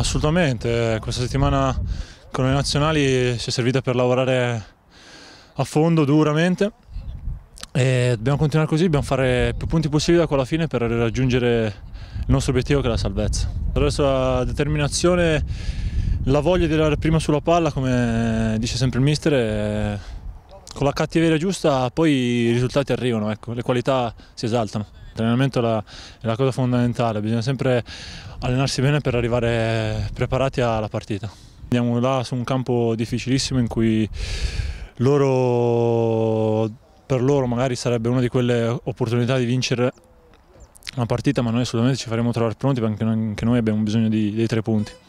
Assolutamente, questa settimana con le nazionali si è servita per lavorare a fondo, duramente e dobbiamo continuare così, dobbiamo fare più punti possibili da quella fine per raggiungere il nostro obiettivo che è la salvezza. Adesso la determinazione, la voglia di andare prima sulla palla come dice sempre il mister con la cattiveria giusta poi i risultati arrivano, ecco, le qualità si esaltano. L'allenamento è la, è la cosa fondamentale, bisogna sempre allenarsi bene per arrivare preparati alla partita. Andiamo là su un campo difficilissimo in cui loro, per loro magari sarebbe una di quelle opportunità di vincere la partita, ma noi assolutamente ci faremo trovare pronti perché anche noi abbiamo bisogno di, dei tre punti.